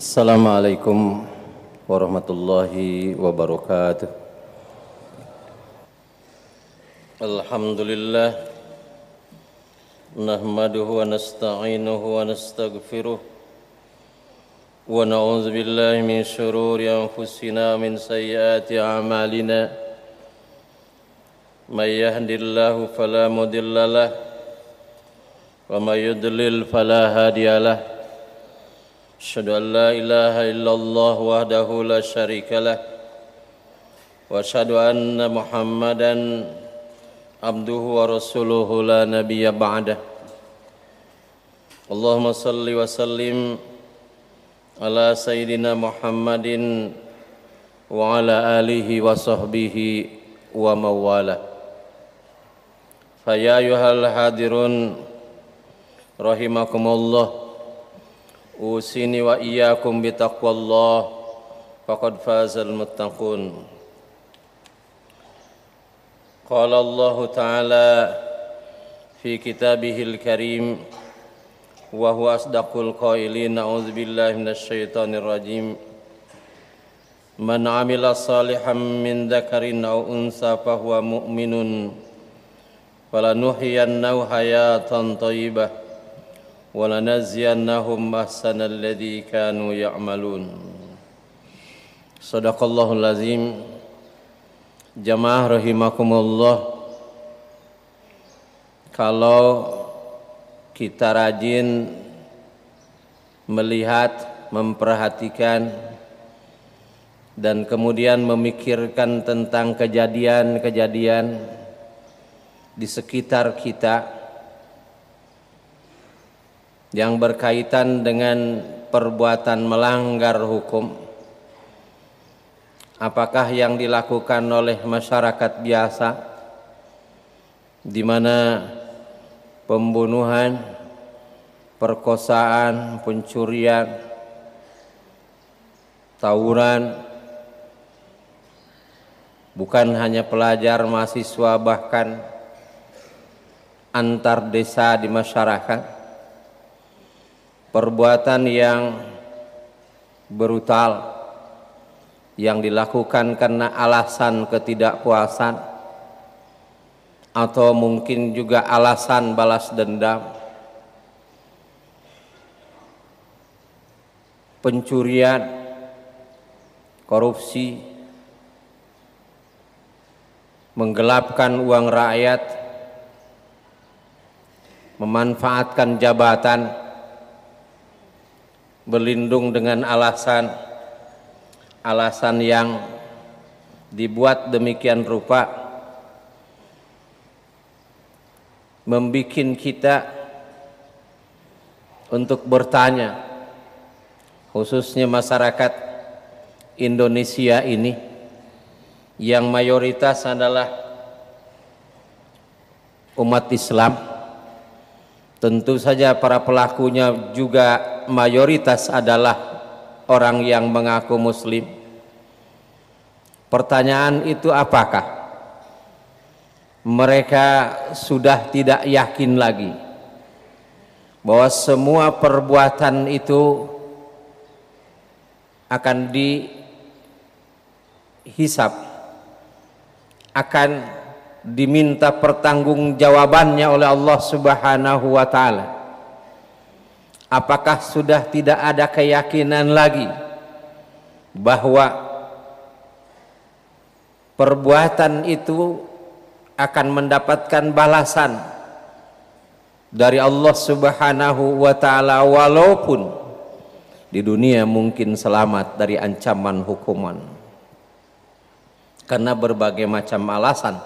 السلام عليكم ورحمة الله وبركاته الحمد لله نحمده ونستعينه ونستغفره ونعوذ بالله من شرور أنفسنا ومن سيئات أعمالنا من يهد الله فلا مضل له ومن يضلل فلا هادي له أشهد أن لا إله إلا الله وحده لا شريك له وأشهد أن محمدا عبده ورسوله لا نبي بعده اللهم صل وسلم على سيدنا محمد وعلى آله وصحبه ومن فيا أيها الحاضرون رحمكم الله أوصيني وإياكم بتقوى الله فقد فاز المتقون قال الله تعالى في كتابه الكريم وهو أصدق القائلين أعوذ بالله من الشيطان الرجيم من عمل صالحا من ذكر أو أنثى فهو مؤمن فلنحيينه حياة طيبة ولنزينهم أحسن الذي كانوا يعملون صدق الله العظيم جماعة رحمكم kalau kita rajin melihat, memperhatikan dan kemudian memikirkan tentang kejadian-kejadian di sekitar kita yang berkaitan dengan perbuatan melanggar hukum apakah yang dilakukan oleh masyarakat biasa di mana pembunuhan, perkosaan, pencurian, tawuran bukan hanya pelajar, mahasiswa bahkan antar desa di masyarakat perbuatan yang brutal yang dilakukan karena alasan ketidakpuasan atau mungkin juga alasan balas dendam pencurian korupsi menggelapkan uang rakyat memanfaatkan jabatan berlindung dengan alasan alasan yang dibuat demikian rupa membikin kita untuk bertanya khususnya masyarakat Indonesia ini yang mayoritas adalah umat Islam tentu saja para pelakunya juga mayoritas adalah orang yang mengaku muslim pertanyaan itu apakah mereka sudah tidak yakin lagi bahwa semua perbuatan itu akan dihisap akan diminta pertanggungjawabannya oleh Allah Subhanahu wa taala apakah sudah tidak ada keyakinan lagi bahwa perbuatan itu akan mendapatkan balasan dari Allah Subhanahu wa taala walaupun di dunia mungkin selamat dari ancaman hukuman karena berbagai macam alasan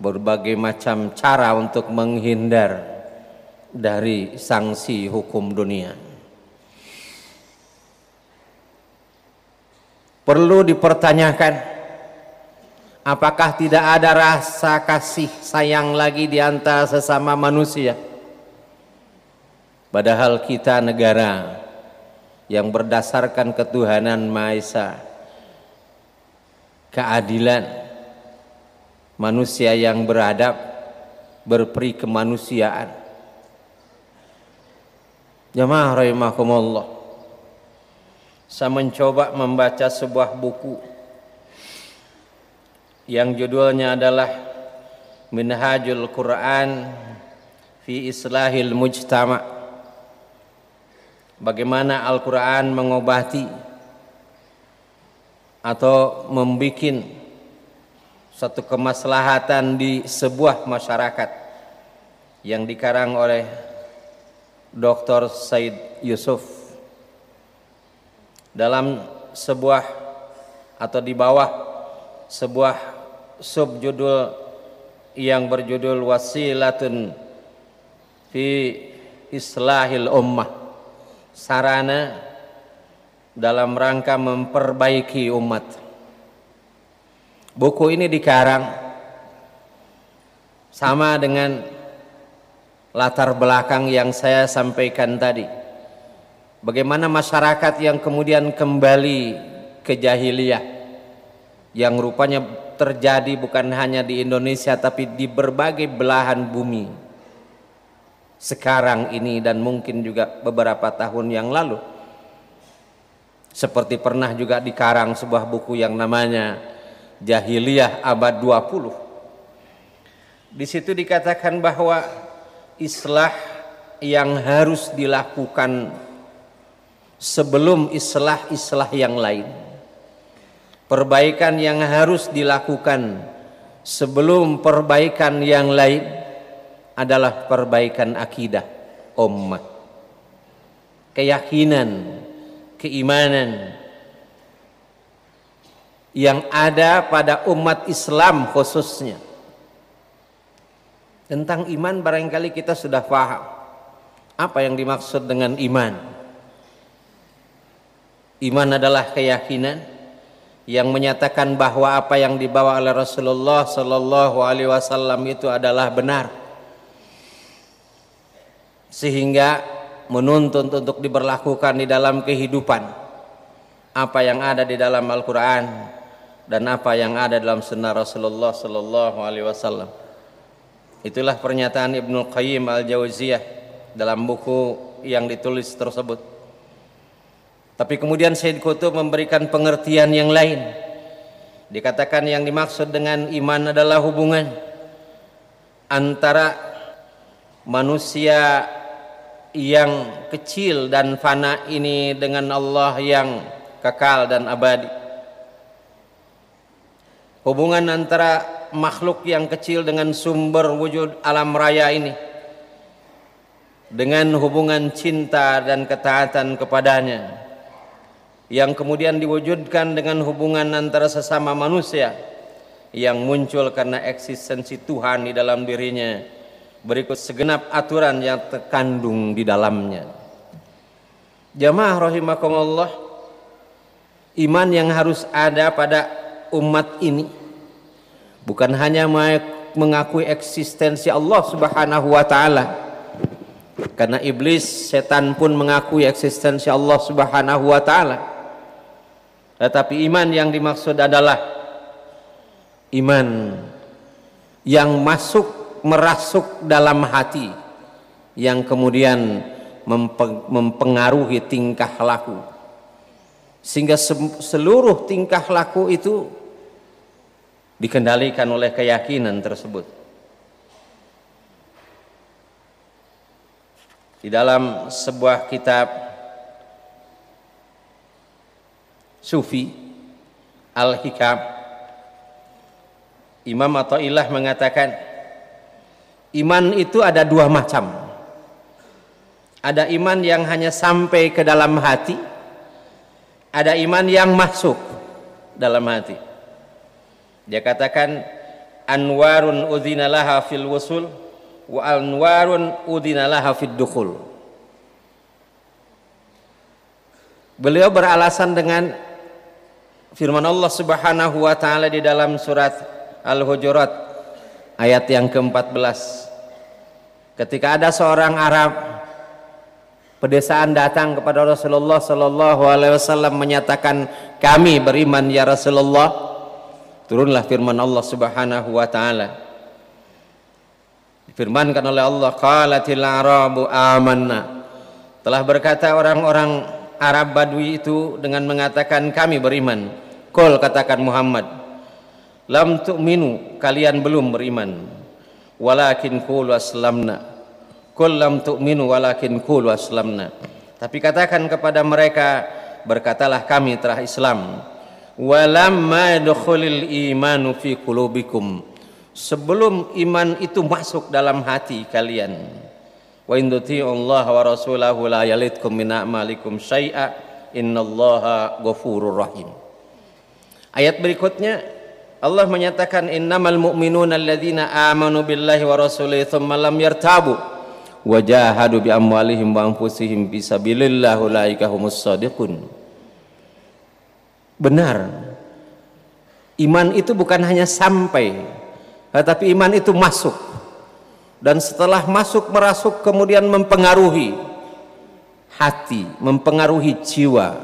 berbagai macam cara untuk menghindar dari sanksi hukum dunia. Perlu dipertanyakan apakah tidak ada rasa kasih sayang lagi di antara sesama manusia? Padahal kita negara yang berdasarkan ketuhanan Maha Esa, keadilan manusia yang beradab berperi kemanusiaan Jamaah rahimahumullah Saya mencoba membaca sebuah buku yang judulnya adalah Minhajul Quran fi Islahil Mujtama. Bagaimana Al-Quran mengobati atau membuat satu kemaslahatan di sebuah masyarakat yang dikarang oleh Dr. Said Yusuf dalam sebuah atau di bawah sebuah subjudul yang berjudul wasilatun fi islahil ummah sarana dalam rangka memperbaiki umat buku ini dikarang sama dengan latar belakang yang saya sampaikan tadi. Bagaimana masyarakat yang kemudian kembali ke jahiliyah yang rupanya terjadi bukan hanya di Indonesia tapi di berbagai belahan bumi sekarang ini dan mungkin juga beberapa tahun yang lalu. Seperti pernah juga dikarang sebuah buku yang namanya Jahiliyah Abad 20. Di situ dikatakan bahwa islah yang harus dilakukan sebelum islah-islah yang lain. Perbaikan yang harus dilakukan sebelum perbaikan yang lain adalah perbaikan akidah ummah. Keyakinan, keimanan yang ada pada umat Islam khususnya tentang iman barangkali kita sudah paham. Apa yang dimaksud dengan iman? Iman adalah keyakinan yang menyatakan bahwa apa yang dibawa oleh Rasulullah Sallallahu Alaihi Wasallam itu adalah benar, sehingga menuntun untuk diberlakukan di dalam kehidupan apa yang ada di dalam Al-Quran dan apa yang ada dalam Sunnah Rasulullah Sallallahu Alaihi Wasallam. Itulah pernyataan Ibnu Qayyim Al-Jauziyah dalam buku yang ditulis tersebut. Tapi kemudian Syed Qutub memberikan pengertian yang lain. Dikatakan yang dimaksud dengan iman adalah hubungan antara manusia yang kecil dan fana ini dengan Allah yang kekal dan abadi. Hubungan antara makhluk yang kecil dengan sumber wujud alam raya ini dengan hubungan cinta dan ketaatan kepadanya yang kemudian diwujudkan dengan hubungan antara sesama manusia yang muncul karena eksistensi Tuhan di dalam dirinya berikut segenap aturan yang terkandung di dalamnya jamaah rahimakumullah iman yang harus ada pada umat ini bukan hanya mengakui eksistensi Allah Subhanahu wa taala karena iblis setan pun mengakui eksistensi Allah Subhanahu wa taala tetapi iman yang dimaksud adalah iman yang masuk merasuk dalam hati yang kemudian mempengaruhi tingkah laku sehingga seluruh tingkah laku itu dikendalikan oleh keyakinan tersebut. Di dalam sebuah kitab Sufi Al-Hikam Imam atau ilah mengatakan iman itu ada dua macam. Ada iman yang hanya sampai ke dalam hati, ada iman yang masuk dalam hati. Dia katakan anwarun udzinalaha fil wusul wa anwarun udzinalaha fid dukhul. Beliau beralasan dengan firman Allah Subhanahu wa taala di dalam surat Al-Hujurat ayat yang ke-14. Ketika ada seorang Arab pedesaan datang kepada Rasulullah sallallahu alaihi wasallam menyatakan kami beriman ya Rasulullah turunlah firman Allah Subhanahu wa taala difirmankan oleh Allah qalatil arabu amanna telah berkata orang-orang Arab Badui itu dengan mengatakan kami beriman kol katakan Muhammad lam tu'minu kalian belum beriman walakin qulu aslamna kul lam tu'minu walakin qulu aslamna tapi katakan kepada mereka berkatalah kami telah Islam walamma dukhulil imanu fi qulubikum sebelum iman itu masuk dalam hati kalian wa in Allah wa rasulahu la yalitkum min a'malikum syai'a innallaha ghafurur rahim ayat berikutnya Allah menyatakan innamal mu'minuna alladzina amanu billahi wa rasulihi thumma lam yartabu jahadu bi amwalihim wa anfusihim bisabilillah ulaika humus shadiqun benar iman itu bukan hanya sampai tetapi iman itu masuk dan setelah masuk merasuk kemudian mempengaruhi hati mempengaruhi jiwa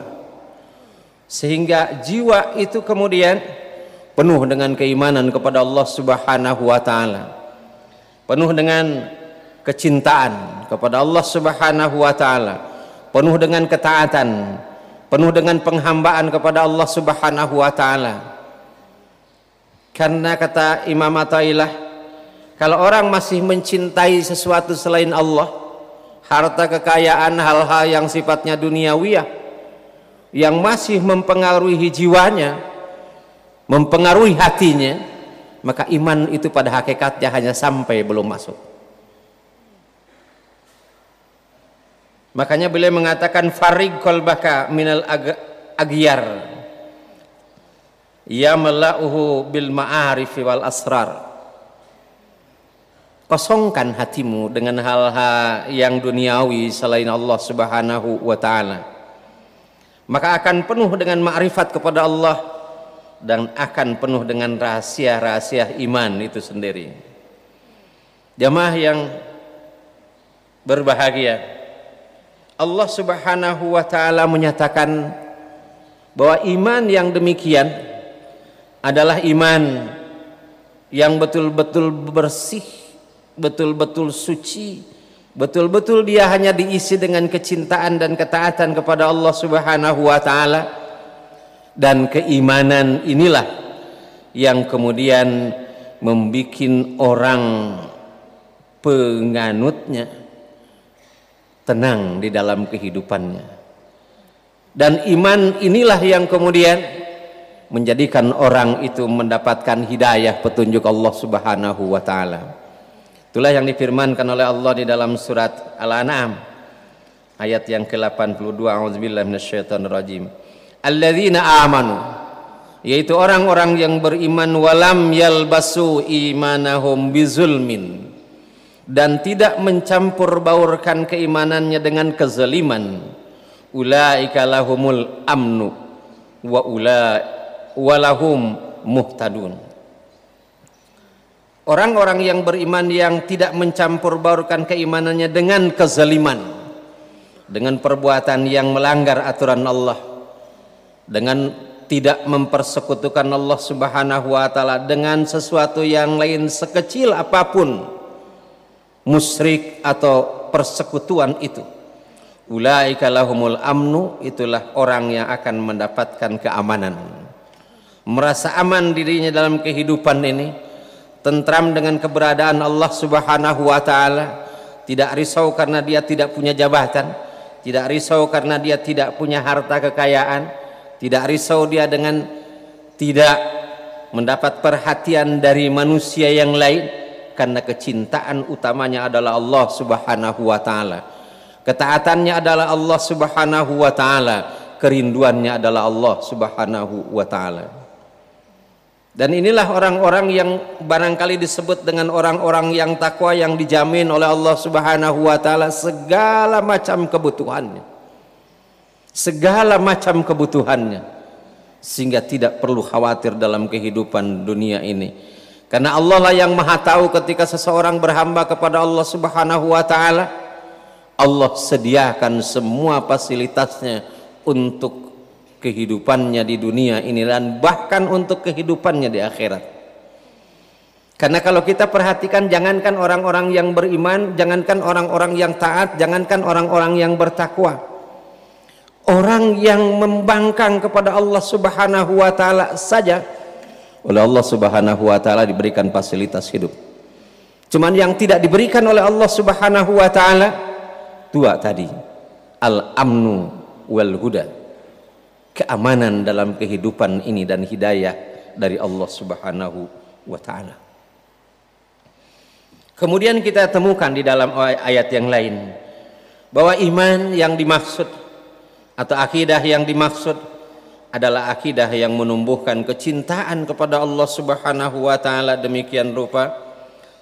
sehingga jiwa itu kemudian penuh dengan keimanan kepada Allah Subhanahu wa taala penuh dengan kecintaan kepada Allah Subhanahu wa taala penuh dengan ketaatan penuh dengan penghambaan kepada Allah Subhanahu wa taala. Karena kata Imam Athaillah, kalau orang masih mencintai sesuatu selain Allah, harta kekayaan hal-hal yang sifatnya duniawiyah yang masih mempengaruhi jiwanya, mempengaruhi hatinya, maka iman itu pada hakikatnya hanya sampai belum masuk. Makanya beliau mengatakan farig kolbaka minal ag agyar ya malauhu bil ma'arifi wal asrar. Kosongkan hatimu dengan hal-hal yang duniawi selain Allah Subhanahu wa taala. Maka akan penuh dengan ma'rifat kepada Allah dan akan penuh dengan rahasia-rahasia iman itu sendiri. Jamaah yang berbahagia, Allah Subhanahu wa taala menyatakan bahwa iman yang demikian adalah iman yang betul-betul bersih, betul-betul suci, betul-betul dia hanya diisi dengan kecintaan dan ketaatan kepada Allah Subhanahu wa taala dan keimanan inilah yang kemudian membuat orang penganutnya tenang di dalam kehidupannya. Dan iman inilah yang kemudian menjadikan orang itu mendapatkan hidayah petunjuk Allah Subhanahu wa taala. Itulah yang difirmankan oleh Allah di dalam surat Al-An'am ayat yang ke-82 auzubillahi minasyaitonirrajim. Alladzina amanu yaitu orang-orang yang beriman walam yalbasu imanahum bizulmin dan tidak mencampur baurkan keimanannya dengan kezaliman ulaika lahumul amnu wa ula walahum muhtadun orang-orang yang beriman yang tidak mencampur baurkan keimanannya dengan kezaliman dengan perbuatan yang melanggar aturan Allah dengan tidak mempersekutukan Allah Subhanahu wa taala dengan sesuatu yang lain sekecil apapun musyrik atau persekutuan itu. Ulaika lahumul amnu itulah orang yang akan mendapatkan keamanan. Merasa aman dirinya dalam kehidupan ini, tentram dengan keberadaan Allah Subhanahu wa taala, tidak risau karena dia tidak punya jabatan, tidak risau karena dia tidak punya harta kekayaan, tidak risau dia dengan tidak mendapat perhatian dari manusia yang lain karena kecintaan utamanya adalah Allah Subhanahu wa taala. Ketaatannya adalah Allah Subhanahu wa taala, kerinduannya adalah Allah Subhanahu wa taala. Dan inilah orang-orang yang barangkali disebut dengan orang-orang yang takwa yang dijamin oleh Allah Subhanahu wa taala segala macam kebutuhannya. Segala macam kebutuhannya sehingga tidak perlu khawatir dalam kehidupan dunia ini karena Allah lah yang maha tahu ketika seseorang berhamba kepada Allah subhanahu wa ta'ala Allah sediakan semua fasilitasnya untuk kehidupannya di dunia ini dan bahkan untuk kehidupannya di akhirat karena kalau kita perhatikan jangankan orang-orang yang beriman, jangankan orang-orang yang taat, jangankan orang-orang yang bertakwa. Orang yang membangkang kepada Allah Subhanahu wa taala saja oleh Allah Subhanahu wa taala diberikan fasilitas hidup. Cuman yang tidak diberikan oleh Allah Subhanahu wa taala dua tadi. Al-amnu wal huda. Keamanan dalam kehidupan ini dan hidayah dari Allah Subhanahu wa taala. Kemudian kita temukan di dalam ayat yang lain bahwa iman yang dimaksud atau akidah yang dimaksud adalah akidah yang menumbuhkan kecintaan kepada Allah Subhanahu wa taala demikian rupa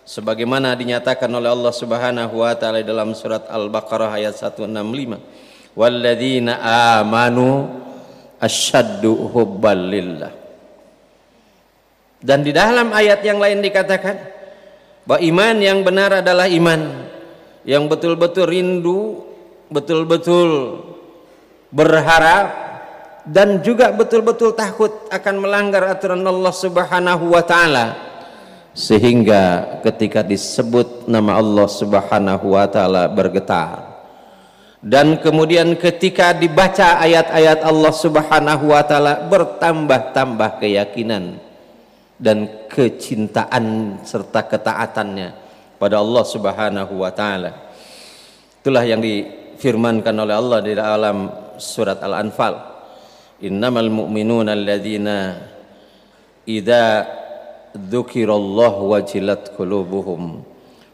sebagaimana dinyatakan oleh Allah Subhanahu wa taala dalam surat Al-Baqarah ayat 165 walladzina amanu asyaddu hubbalillah dan di dalam ayat yang lain dikatakan bahwa iman yang benar adalah iman yang betul-betul rindu betul-betul berharap dan juga betul-betul takut akan melanggar aturan Allah Subhanahu wa taala sehingga ketika disebut nama Allah Subhanahu wa taala bergetar dan kemudian ketika dibaca ayat-ayat Allah Subhanahu wa taala bertambah-tambah keyakinan dan kecintaan serta ketaatannya pada Allah Subhanahu wa taala itulah yang difirmankan oleh Allah di dalam surat Al-Anfal innamal mu'minuna alladhina idza dzukirallahu wajilat qulubuhum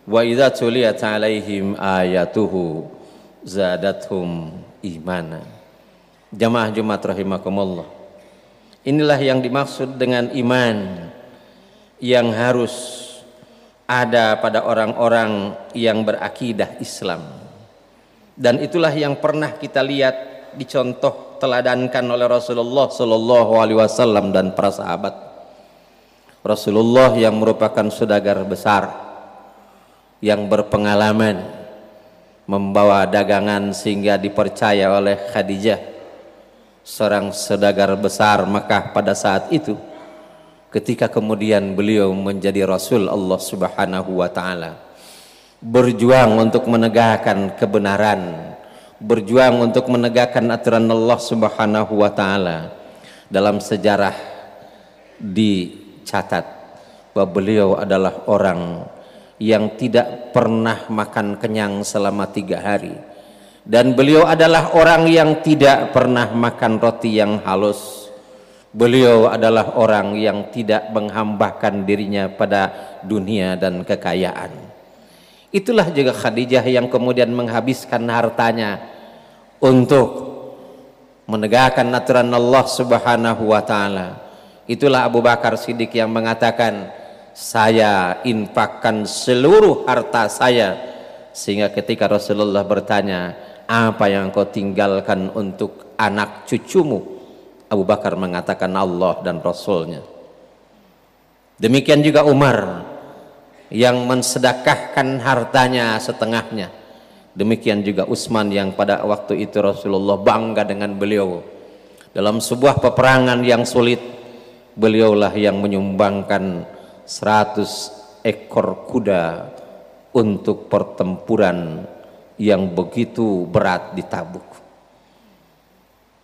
wa idza tuliyat alaihim ayatuhu zadathum imana jamaah Jumat rahimakumullah inilah yang dimaksud dengan iman yang harus ada pada orang-orang yang berakidah Islam dan itulah yang pernah kita lihat dicontoh teladankan oleh Rasulullah Shallallahu Alaihi Wasallam dan para sahabat Rasulullah yang merupakan saudagar besar yang berpengalaman membawa dagangan sehingga dipercaya oleh Khadijah seorang sedagar besar Mekah pada saat itu ketika kemudian beliau menjadi Rasul Allah Subhanahu wa taala berjuang untuk menegakkan kebenaran berjuang untuk menegakkan aturan Allah Subhanahu wa taala dalam sejarah dicatat bahwa beliau adalah orang yang tidak pernah makan kenyang selama tiga hari dan beliau adalah orang yang tidak pernah makan roti yang halus beliau adalah orang yang tidak menghambakan dirinya pada dunia dan kekayaan Itulah juga Khadijah yang kemudian menghabiskan hartanya untuk menegakkan aturan Allah Subhanahu wa taala. Itulah Abu Bakar Siddiq yang mengatakan, "Saya infakkan seluruh harta saya." Sehingga ketika Rasulullah bertanya, "Apa yang kau tinggalkan untuk anak cucumu?" Abu Bakar mengatakan Allah dan Rasulnya. Demikian juga Umar yang mensedekahkan hartanya setengahnya. Demikian juga Utsman yang pada waktu itu Rasulullah bangga dengan beliau. Dalam sebuah peperangan yang sulit, beliaulah yang menyumbangkan 100 ekor kuda untuk pertempuran yang begitu berat di Tabuk.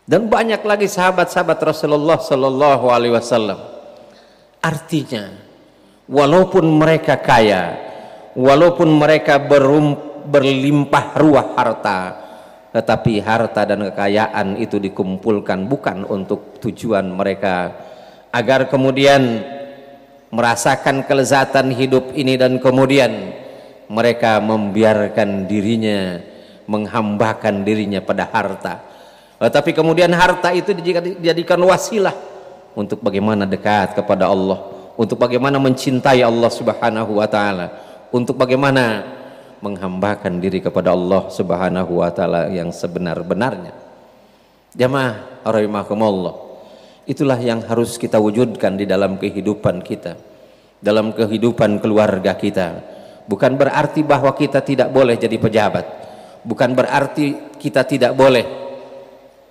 Dan banyak lagi sahabat-sahabat Rasulullah Shallallahu Alaihi Wasallam. Artinya, walaupun mereka kaya walaupun mereka berum, berlimpah ruah harta tetapi harta dan kekayaan itu dikumpulkan bukan untuk tujuan mereka agar kemudian merasakan kelezatan hidup ini dan kemudian mereka membiarkan dirinya menghambakan dirinya pada harta tetapi kemudian harta itu dijadikan wasilah untuk bagaimana dekat kepada Allah untuk bagaimana mencintai Allah Subhanahu wa taala, untuk bagaimana menghambakan diri kepada Allah Subhanahu wa taala yang sebenar-benarnya. Jamaah rahimakumullah. Itulah yang harus kita wujudkan di dalam kehidupan kita, dalam kehidupan keluarga kita. Bukan berarti bahwa kita tidak boleh jadi pejabat. Bukan berarti kita tidak boleh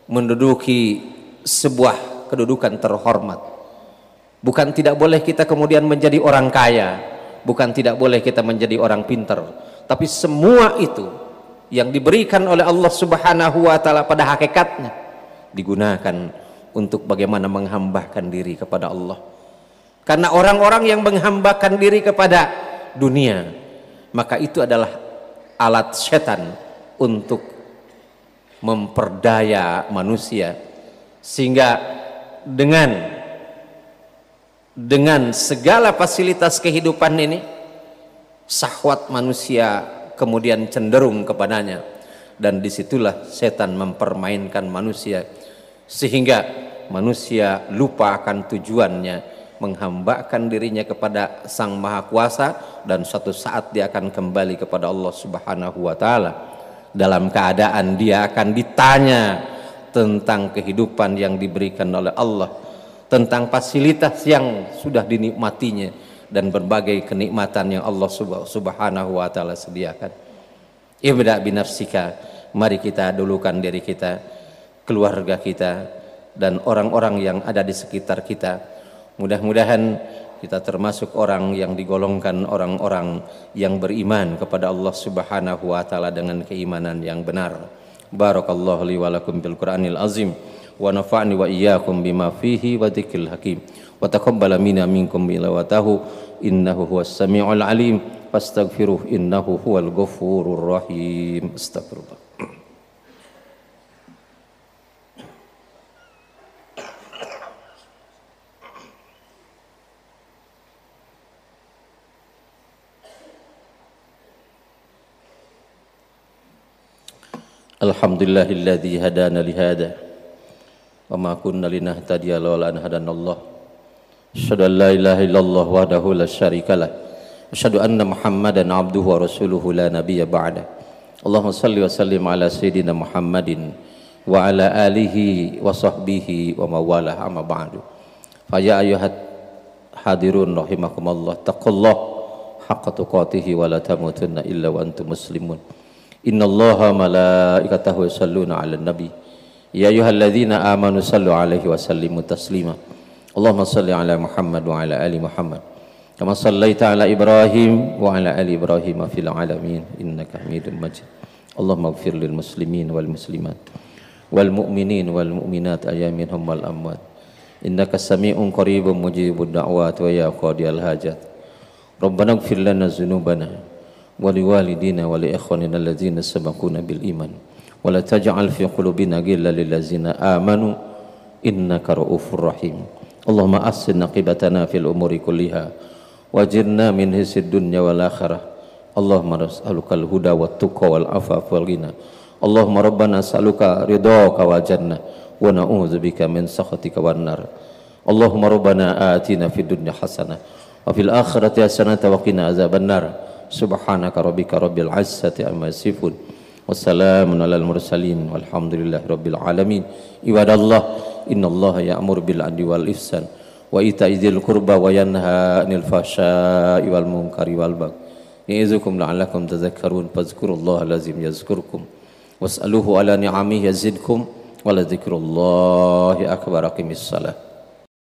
menduduki sebuah kedudukan terhormat Bukan tidak boleh kita kemudian menjadi orang kaya, bukan tidak boleh kita menjadi orang pinter, tapi semua itu yang diberikan oleh Allah Subhanahu wa taala pada hakikatnya digunakan untuk bagaimana menghambahkan diri kepada Allah. Karena orang-orang yang menghambakan diri kepada dunia, maka itu adalah alat setan untuk memperdaya manusia sehingga dengan dengan segala fasilitas kehidupan ini sahwat manusia kemudian cenderung kepadanya dan disitulah setan mempermainkan manusia sehingga manusia lupa akan tujuannya menghambakan dirinya kepada Sang Maha Kuasa dan suatu saat dia akan kembali kepada Allah Subhanahu wa taala dalam keadaan dia akan ditanya tentang kehidupan yang diberikan oleh Allah tentang fasilitas yang sudah dinikmatinya dan berbagai kenikmatan yang Allah Subhanahu wa taala sediakan. Ibda binafsika, mari kita dulukan diri kita, keluarga kita dan orang-orang yang ada di sekitar kita. Mudah-mudahan kita termasuk orang yang digolongkan orang-orang yang beriman kepada Allah Subhanahu wa taala dengan keimanan yang benar. Barakallahu li wa lakum bil Qur'anil azim. ونفعني وإياكم بما فيه وذكر الحكيم وتقبل منا منكم بلوته إنه هو السميع العليم فاستغفروه إنه هو الغفور الرحيم استغفر الله الحمد لله الذي هدانا لهذا wa ma kunna linahtadiya lawla an hadanallah asyhadu an la ilaha illallah wahdahu la syarikalah asyhadu anna muhammadan abduhu wa rasuluhu la nabiyya ba'da Allahumma salli wa sallim ala sayyidina Muhammadin wa ala alihi wa sahbihi wa mawalah amma ba'du fa ya ayyuhat hadirun rahimakumullah taqullah haqqa tuqatihi wa la tamutunna illa wa antum muslimun innallaha malaikatahu yusalluna 'alan nabiy Ya ayyuhalladzina amanu sallu alaihi wa sallimu taslima. Allahumma salli ala Muhammad wa ala ali Muhammad. Kama sallaita ala Ibrahim wa ala ali Ibrahim fil alamin innaka Hamidum Majid. Allahumma ighfir lil muslimin wal muslimat wal mu'minin wal mu'minat ayaminhum wal amwat. Innaka sami'un qaribun mujibud da'wat wa ya qadiyal hajat. Rabbana ighfir lana dhunubana wa liwalidina wa li ikhwanina alladzina sabaquna bil iman. ولا تجعل في قلوبنا غلا للذين آمنوا إنك رؤوف رحيم اللهم أحسن نقبتنا في الأمور كلها وأجرنا من هس الدنيا والآخرة اللهم نسألك الهدى والتقى والعفاف والغنى اللهم ربنا نسألك رضاك والجنة ونعوذ بك من سخطك والنار اللهم ربنا آتنا في الدنيا حسنة وفي الآخرة حسنة وقنا عذاب النار سبحانك ربك رب العزة عما يصفون wassalamun alal mursalin walhamdulillahi rabbil alamin ibadallah innallaha ya'mur bil adli wal ihsan wa ita'i dzil qurba wa yanha 'anil fahsya'i wal munkari wal bagh ya'izukum la'allakum tadhakkarun fadhkurullaha lazim yazkurkum was'aluhu ala ni'amihi yazidkum wa la dzikrullahi akbar aqimissalah